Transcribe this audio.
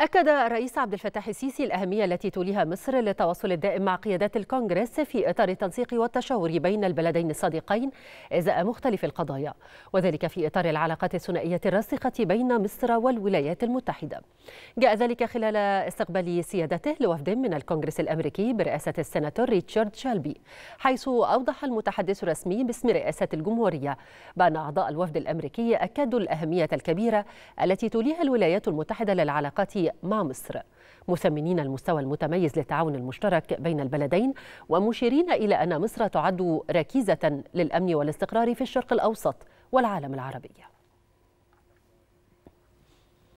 أكد الرئيس عبد الفتاح السيسي الأهمية التي توليها مصر للتواصل الدائم مع قيادات الكونغرس في إطار التنسيق والتشاور بين البلدين الصديقين إزاء مختلف القضايا وذلك في إطار العلاقات الثنائية الراسخة بين مصر والولايات المتحدة جاء ذلك خلال استقبال سيادته لوفد من الكونغرس الأمريكي برئاسة السناتور ريتشارد شالبي حيث أوضح المتحدث الرسمي باسم رئاسة الجمهورية بأن أعضاء الوفد الأمريكي أكدوا الأهمية الكبيرة التي توليها الولايات المتحدة للعلاقات مع مصر مثمنين المستوى المتميز للتعاون المشترك بين البلدين ومشيرين إلى أن مصر تعد ركيزة للأمن والاستقرار في الشرق الأوسط والعالم العربي